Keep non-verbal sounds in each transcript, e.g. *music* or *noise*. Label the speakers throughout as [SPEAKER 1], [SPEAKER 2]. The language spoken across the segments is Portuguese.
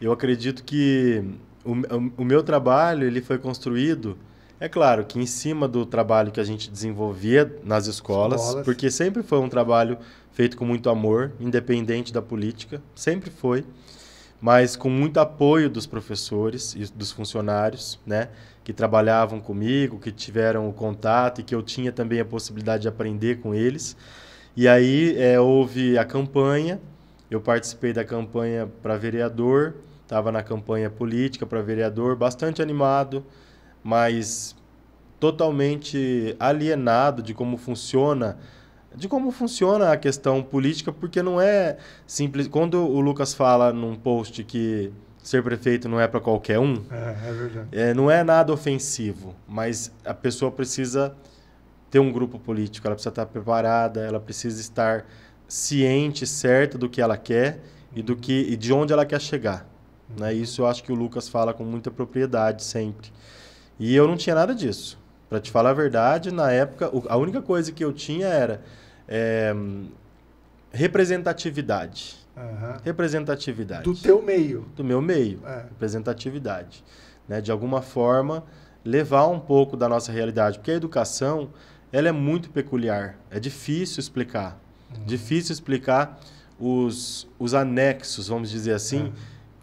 [SPEAKER 1] Eu acredito que o, o, meu trabalho ele foi construído é claro que em cima do trabalho que a gente desenvolvia nas escolas, escolas, porque sempre foi um trabalho feito com muito amor, independente da política, sempre foi, mas com muito apoio dos professores e dos funcionários, né, que trabalhavam comigo, que tiveram o contato e que eu tinha também a possibilidade de aprender com eles. E aí é, houve a campanha eu participei da campanha para vereador, estava na campanha política para vereador, bastante animado, mas totalmente alienado de como funciona de como funciona a questão política, porque não é simples. Quando o Lucas fala num post que ser prefeito não é para qualquer um, é, é É, não é nada ofensivo, mas a pessoa precisa ter um grupo político, ela precisa estar preparada, ela precisa estar ciente, certa do que ela quer e do que e de onde ela quer chegar. Né? Isso eu acho que o Lucas fala com muita propriedade sempre. E eu não tinha nada disso. Para te falar a verdade, na época, a única coisa que eu tinha era é, representatividade. Uhum. Representatividade. Do teu meio. Do meu meio. É. Representatividade. Né? De alguma forma, levar um pouco da nossa realidade. Porque a educação, ela é muito peculiar. É difícil explicar. Difícil explicar os, os anexos, vamos dizer assim, é.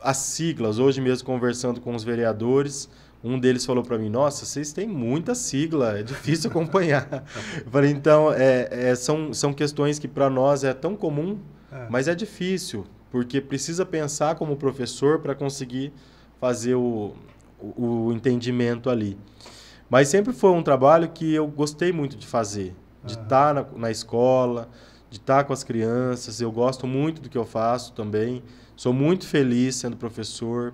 [SPEAKER 1] as siglas. Hoje mesmo, conversando com os vereadores, um deles falou para mim: Nossa, vocês têm muita sigla, é difícil *laughs* acompanhar. Eu falei: Então, é, é, são, são questões que para nós é tão comum, é. mas é difícil, porque precisa pensar como professor para conseguir fazer o, o, o, entendimento ali. Mas sempre foi um trabalho que eu gostei muito de fazer, de estar uhum. tá na, na escola, de estar com as crianças. Eu gosto muito do que eu faço também. Sou muito feliz sendo professor,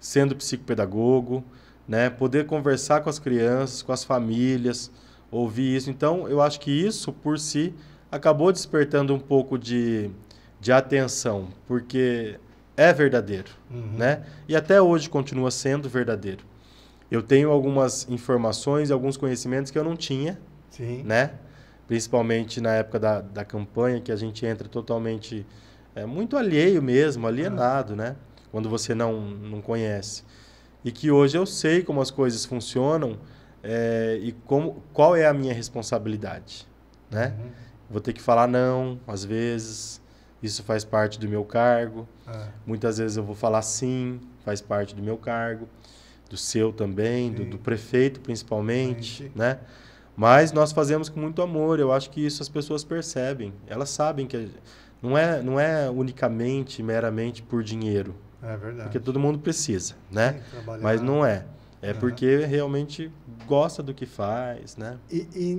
[SPEAKER 1] sendo psicopedagogo, né? Poder conversar com as crianças, com as famílias, ouvir isso. Então, eu acho que isso por si acabou despertando um pouco de, de atenção, porque é verdadeiro, uhum. né? E até hoje continua sendo verdadeiro. Eu tenho algumas informações, alguns conhecimentos que eu não tinha, Sim. né? principalmente na época da, da campanha, que a gente entra totalmente é, muito alheio mesmo, alienado, ah. né? Quando você não, não conhece. E que hoje eu sei como as coisas funcionam é, e como, qual é a minha responsabilidade, né? Uhum. Vou ter que falar não, às vezes, isso faz parte do meu cargo. Ah. Muitas vezes eu vou falar sim, faz parte do meu cargo, do seu também, do, do, prefeito principalmente, né? Mas nós fazemos com muito amor, eu acho que isso as pessoas percebem. Elas sabem que não é, não é unicamente, meramente por dinheiro. É verdade. Porque todo mundo precisa, né? Mas não é. É uhum. porque realmente gosta do que faz, né? E, e